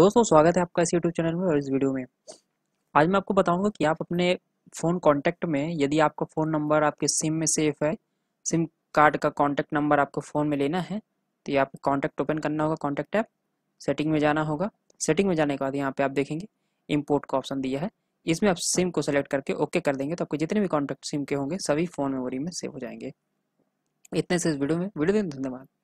दोस्तों स्वागत है आपका इस यूट्यूब चैनल में और इस वीडियो में आज मैं आपको बताऊंगा कि आप अपने फ़ोन कॉन्टैक्ट में यदि आपका फ़ोन नंबर आपके सिम में सेफ है सिम कार्ड का कॉन्टैक्ट नंबर आपको फ़ोन में लेना है तो ये आपको कॉन्टैक्ट ओपन करना होगा कॉन्टैक्ट ऐप सेटिंग में जाना होगा सेटिंग में जाने के बाद यहाँ पर आप देखेंगे इम्पोर्ट का ऑप्शन दिया है इसमें आप सिम को सेलेक्ट करके ओके कर देंगे तो आपके जितने भी कॉन्टैक्ट सिम के होंगे सभी फ़ोन मेमोरी में सेव हो जाएंगे इतने से इस वीडियो में वीडियो धन्यवाद